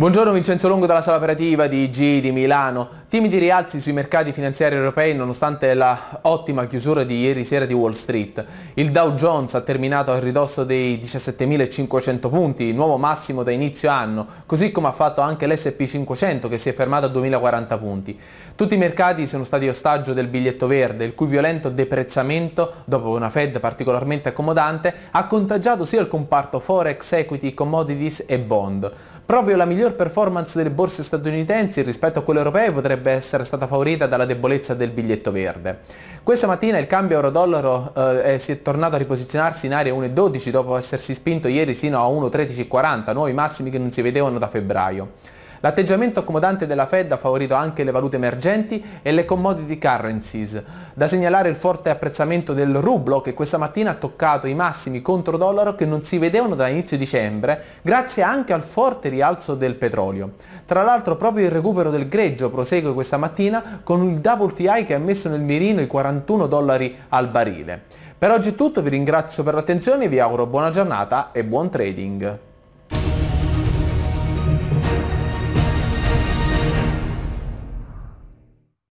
Buongiorno Vincenzo Longo dalla sala operativa di G di Milano. Timidi rialzi sui mercati finanziari europei nonostante la ottima chiusura di ieri sera di Wall Street. Il Dow Jones ha terminato al ridosso dei 17.500 punti, nuovo massimo da inizio anno, così come ha fatto anche l'Sp 500 che si è fermato a 2.040 punti. Tutti i mercati sono stati ostaggio del biglietto verde, il cui violento deprezzamento, dopo una Fed particolarmente accomodante, ha contagiato sia il comparto Forex, Equity, Commodities e Bond. Proprio la miglior performance delle borse statunitensi rispetto a quelle europee potrebbe potrebbe essere stata favorita dalla debolezza del biglietto verde. Questa mattina il cambio euro-dollaro eh, si è tornato a riposizionarsi in area 1,12 dopo essersi spinto ieri sino a 1,1340, nuovi massimi che non si vedevano da febbraio. L'atteggiamento accomodante della Fed ha favorito anche le valute emergenti e le commodity currencies. Da segnalare il forte apprezzamento del rublo che questa mattina ha toccato i massimi contro dollaro che non si vedevano da inizio dicembre grazie anche al forte rialzo del petrolio. Tra l'altro proprio il recupero del greggio prosegue questa mattina con il WTI che ha messo nel mirino i 41 dollari al barile. Per oggi è tutto, vi ringrazio per l'attenzione, vi auguro buona giornata e buon trading.